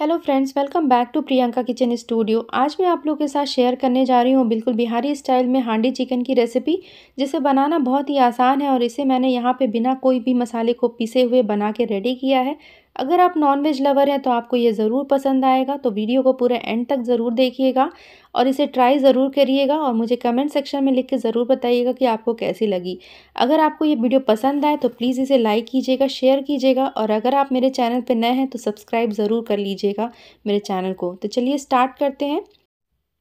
hello friends welcome back to Priyanka kitchen studio आज मैं आप लोगों के साथ शेयर करने जा रही हूँ बिल्कुल बिहारी स्टाइल में हांडी चिकन की रेसिपी जिसे बनाना बहुत ही आसान है और इसे मैंने यहाँ पे बिना कोई भी मसाले को पीसे हुए बना के रेडी किया है अगर आप नॉनवेज लवर हैं तो आपको ये ज़रूर पसंद आएगा तो वीडियो को पूरे एंड तक ज़रूर देखिएगा और इसे ट्राई ज़रूर करिएगा और मुझे कमेंट सेक्शन में लिख के ज़रूर बताइएगा कि आपको कैसी लगी अगर आपको ये वीडियो पसंद आए तो प्लीज़ इसे लाइक कीजिएगा शेयर कीजिएगा और अगर आप मेरे चैनल पर नए हैं तो सब्सक्राइब ज़रूर कर लीजिएगा मेरे चैनल को तो चलिए स्टार्ट करते हैं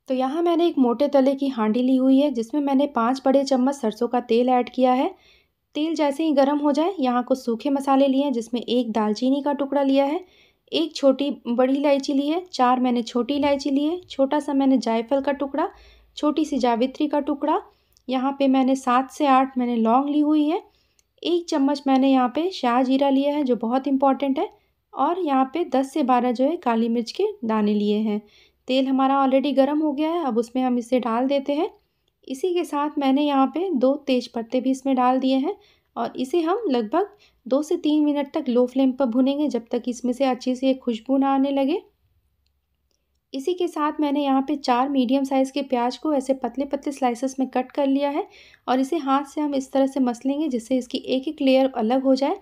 तो यहाँ मैंने एक मोटे तले की हांडी ली हुई है जिसमें मैंने पाँच बड़े चम्मच सरसों का तेल ऐड किया है तेल जैसे ही गर्म हो जाए यहाँ कुछ सूखे मसाले लिए हैं जिसमें एक दालचीनी का टुकड़ा लिया है एक छोटी बड़ी इलायची ली है चार मैंने छोटी इलायची ली है छोटा सा मैंने जायफल का टुकड़ा छोटी सी जावित्री का टुकड़ा यहाँ पे मैंने सात से आठ मैंने लौंग ली हुई है एक चम्मच मैंने यहाँ पे शाह जीरा लिया है जो बहुत इंपॉर्टेंट है और यहाँ पे दस से बारह जो है काली मिर्च के दाने लिए हैं तेल हमारा ऑलरेडी गर्म हो गया है अब उसमें हम इसे डाल देते हैं इसी के साथ मैंने यहाँ पे दो तेज पत्ते भी इसमें डाल दिए हैं और इसे हम लगभग दो से तीन मिनट तक लो फ्लेम पर भुनेंगे जब तक इसमें से अच्छी सी खुशबू ना आने लगे इसी के साथ मैंने यहाँ पे चार मीडियम साइज़ के प्याज को ऐसे पतले पतले स्लाइसेस में कट कर लिया है और इसे हाथ से हम इस तरह से मस लेंगे जिससे इसकी एक एक लेयर अलग हो जाए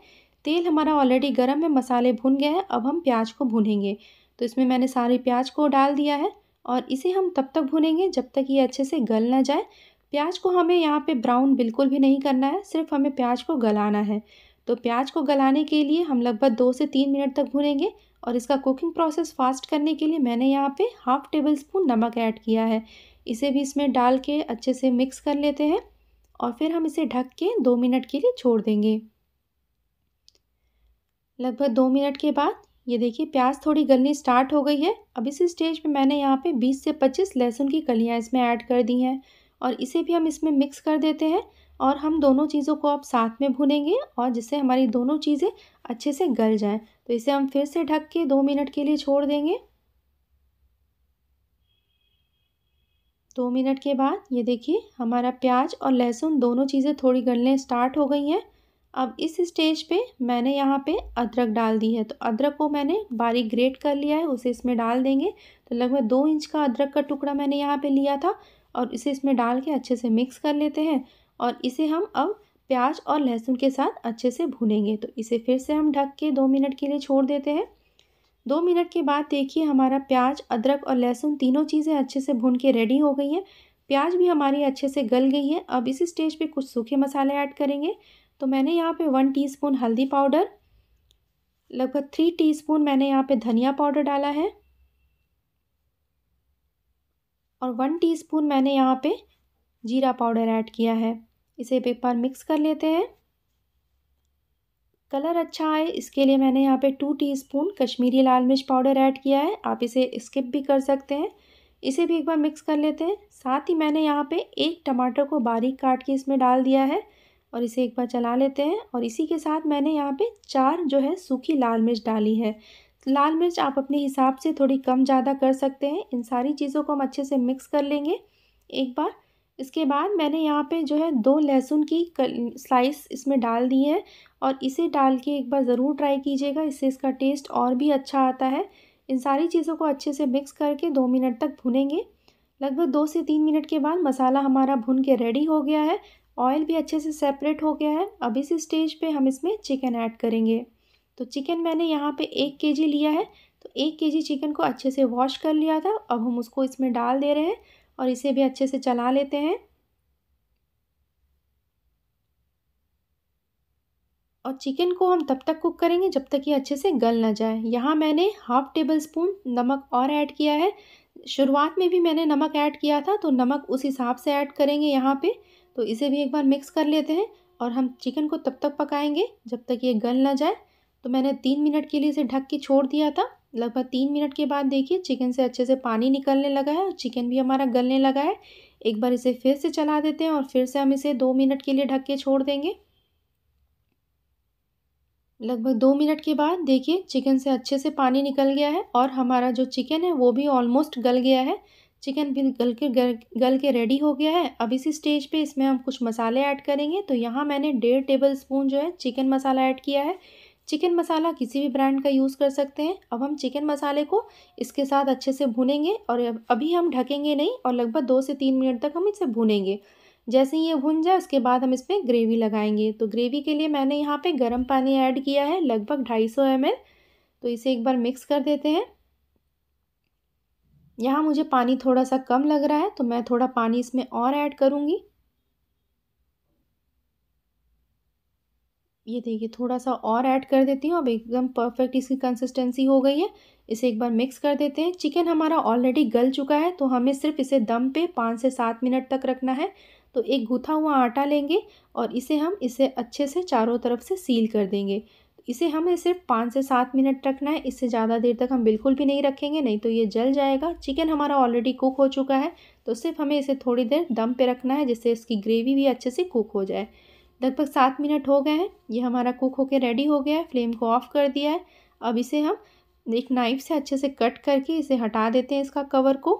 तेल हमारा ऑलरेडी गर्म है मसाले भुन गए हैं अब हम प्याज को भूनेंगे तो इसमें मैंने सारे प्याज को डाल दिया है और इसे हम तब तक भूनेंगे जब तक ये अच्छे से गल ना जाए प्याज को हमें यहाँ पे ब्राउन बिल्कुल भी नहीं करना है सिर्फ हमें प्याज को गलाना है तो प्याज को गलाने के लिए हम लगभग दो से तीन मिनट तक भूनेंगे और इसका कुकिंग प्रोसेस फास्ट करने के लिए मैंने यहाँ पे हाफ़ टेबल स्पून नमक ऐड किया है इसे भी इसमें डाल के अच्छे से मिक्स कर लेते हैं और फिर हम इसे ढक के दो मिनट के लिए छोड़ देंगे लगभग दो मिनट के बाद ये देखिए प्याज थोड़ी गलनी स्टार्ट हो गई है अब इस स्टेज पे मैंने यहाँ पे 20 से 25 लहसुन की कलियाँ इसमें ऐड कर दी हैं और इसे भी हम इसमें मिक्स कर देते हैं और हम दोनों चीज़ों को आप साथ में भुनेंगे और जिससे हमारी दोनों चीज़ें अच्छे से गल जाएँ तो इसे हम फिर से ढक के दो मिनट के लिए छोड़ देंगे दो मिनट के बाद ये देखिए हमारा प्याज और लहसुन दोनों चीज़ें थोड़ी गलने स्टार्ट हो गई हैं अब इस स्टेज पे मैंने यहाँ पे अदरक डाल दी है तो अदरक को मैंने बारीक ग्रेट कर लिया है उसे इसमें डाल देंगे तो लगभग दो इंच का अदरक का टुकड़ा मैंने यहाँ पे लिया था और इसे इसमें डाल के अच्छे से मिक्स कर लेते हैं और इसे हम अब प्याज और लहसुन के साथ अच्छे से भूनेंगे तो इसे फिर से हम ढक के दो मिनट के लिए छोड़ देते हैं दो मिनट के बाद देखिए हमारा प्याज अदरक और लहसुन तीनों चीज़ें अच्छे से भून के रेडी हो गई है प्याज भी हमारी अच्छे से गल गई है अब इस स्टेज पे कुछ सूखे मसाले ऐड करेंगे तो मैंने यहाँ पे वन टीस्पून हल्दी पाउडर लगभग थ्री टीस्पून मैंने यहाँ पे धनिया पाउडर डाला है और वन टीस्पून मैंने यहाँ पे जीरा पाउडर ऐड किया है इसे एक बार मिक्स कर लेते हैं कलर अच्छा आए इसके लिए मैंने यहाँ पे टू टीस्पून कश्मीरी लाल मिर्च पाउडर ऐड किया है आप इसे स्किप भी कर सकते हैं इसे भी एक बार मिक्स कर लेते हैं साथ ही मैंने यहाँ पे एक टमाटर को बारीक काट के इसमें डाल दिया है और इसे एक बार चला लेते हैं और इसी के साथ मैंने यहाँ पे चार जो है सूखी लाल मिर्च डाली है लाल मिर्च आप अपने हिसाब से थोड़ी कम ज़्यादा कर सकते हैं इन सारी चीज़ों को हम अच्छे से मिक्स कर लेंगे एक बार इसके बाद मैंने यहाँ पे जो है दो लहसुन की स्लाइस इसमें डाल दी है और इसे डाल के एक बार ज़रूर ट्राई कीजिएगा इससे इसका टेस्ट और भी अच्छा आता है इन सारी चीज़ों को अच्छे से मिक्स करके दो मिनट तक भुनेंगे लगभग दो से तीन मिनट के बाद मसाला हमारा भुन के रेडी हो गया है ऑयल भी अच्छे से सेपरेट हो गया है अब इस स्टेज पे हम इसमें चिकन ऐड करेंगे तो चिकन मैंने यहाँ पे एक के जी लिया है तो एक के जी चिकन को अच्छे से वॉश कर लिया था अब हम उसको इसमें डाल दे रहे हैं और इसे भी अच्छे से चला लेते हैं और चिकन को हम तब तक कुक करेंगे जब तक ये अच्छे से गल ना जाए यहाँ मैंने हाफ टेबल स्पून नमक और ऐड किया है शुरुआत में भी मैंने नमक ऐड किया था तो नमक उस हिसाब से ऐड करेंगे यहाँ पे तो इसे भी एक बार मिक्स कर लेते हैं और हम चिकन को तब तक पकाएंगे जब तक ये गल ना जाए तो मैंने तीन मिनट के लिए इसे ढक के छोड़ दिया था लगभग तीन मिनट के बाद देखिए चिकन से अच्छे से पानी निकलने लगा है और चिकन भी हमारा गलने लगा है एक बार इसे फिर से चला देते हैं और फिर से हम इसे दो मिनट के लिए ढक के छोड़ देंगे लगभग दो मिनट के बाद देखिए चिकन से अच्छे से पानी निकल गया है और हमारा जो चिकन है वो भी ऑलमोस्ट गल गया है चिकन भी गल के गल, गल के रेडी हो गया है अब इसी स्टेज पे इसमें हम कुछ मसाले ऐड करेंगे तो यहाँ मैंने डेढ़ टेबल स्पून जो है चिकन मसाला ऐड किया है चिकन मसाला किसी भी ब्रांड का यूज़ कर सकते हैं अब हम चिकन मसाले को इसके साथ अच्छे से भुनेंगे और अभी हम ढकेंगे नहीं और लगभग दो से तीन मिनट तक हम इसे भुनेंगे जैसे ही ये भुन जाए उसके बाद हम इसमें ग्रेवी लगाएंगे तो ग्रेवी के लिए मैंने यहाँ पे गर्म पानी ऐड किया है लगभग ढाई सौ तो इसे एक बार मिक्स कर देते हैं यहाँ मुझे पानी थोड़ा सा कम लग रहा है तो मैं थोड़ा पानी इसमें और ऐड करूँगी ये देखिए थोड़ा सा और ऐड कर देती हूँ अब एकदम परफेक्ट इसकी कंसिस्टेंसी हो गई है इसे एक बार मिक्स कर देते हैं चिकन हमारा ऑलरेडी गल चुका है तो हमें सिर्फ इसे दम पे पाँच से सात मिनट तक रखना है तो एक गुथा हुआ आटा लेंगे और इसे हम इसे अच्छे से चारों तरफ से सील कर देंगे इसे हमें सिर्फ पाँच से सात मिनट रखना है इससे ज़्यादा देर तक हम बिल्कुल भी नहीं रखेंगे नहीं तो ये जल जाएगा चिकन हमारा ऑलरेडी कुक हो चुका है तो सिर्फ हमें इसे थोड़ी देर दम पे रखना है जिससे इसकी ग्रेवी भी अच्छे से कुक हो जाए लगभग सात मिनट हो गए हैं ये हमारा कुक होकर रेडी हो गया है फ्लेम को ऑफ़ कर दिया है अब इसे हम एक नाइफ़ से अच्छे से कट करके इसे हटा देते हैं इसका कवर को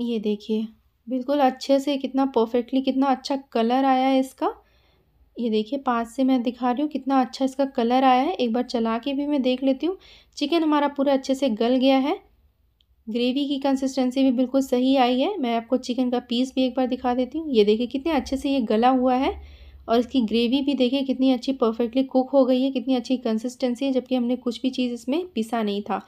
ये देखिए बिल्कुल अच्छे से कितना परफेक्टली कितना अच्छा कलर आया है इसका ये देखिए पास से मैं दिखा रही हूँ कितना अच्छा इसका कलर आया है एक बार चला के भी मैं देख लेती हूँ चिकन हमारा पूरा अच्छे से गल गया है ग्रेवी की कंसिस्टेंसी भी बिल्कुल सही आई है मैं आपको चिकन का पीस भी एक बार दिखा देती हूँ ये देखिए कितने अच्छे से ये गला हुआ है और इसकी ग्रेवी भी देखिए कितनी अच्छी परफेक्टली कुक हो गई है कितनी अच्छी कंसिस्टेंसी है जबकि हमने कुछ भी चीज़ इसमें पिसा नहीं था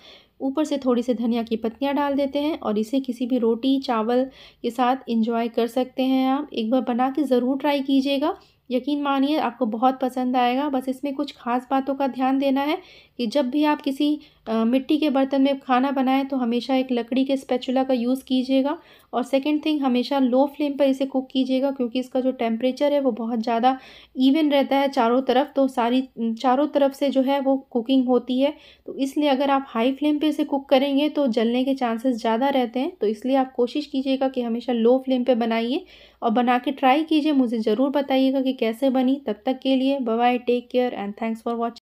ऊपर से थोड़ी सी धनिया की पत्तियाँ डाल देते हैं और इसे किसी भी रोटी चावल के साथ इंजॉय कर सकते हैं आप एक बार बना के ज़रूर ट्राई कीजिएगा यकीन मानिए आपको बहुत पसंद आएगा बस इसमें कुछ खास बातों का ध्यान देना है कि जब भी आप किसी मिट्टी के बर्तन में खाना बनाएं तो हमेशा एक लकड़ी के स्पैचुला का यूज़ कीजिएगा और सेकेंड थिंग हमेशा लो फ्लेम पर इसे कुक कीजिएगा क्योंकि इसका जो टेम्परेचर है वो बहुत ज़्यादा इवन रहता है चारों तरफ तो सारी चारों तरफ से जो है वो कुकिंग होती है तो इसलिए अगर आप हाई फ्लेम पर इसे कुक करेंगे तो जलने के चांसेस ज़्यादा रहते हैं तो इसलिए आप कोशिश कीजिएगा कि हमेशा लो फ्लेम पर बनाइए और बना के ट्राई कीजिए मुझे ज़रूर बताइएगा कि कैसे बनी तब तक के लिए bye take care and thanks for watching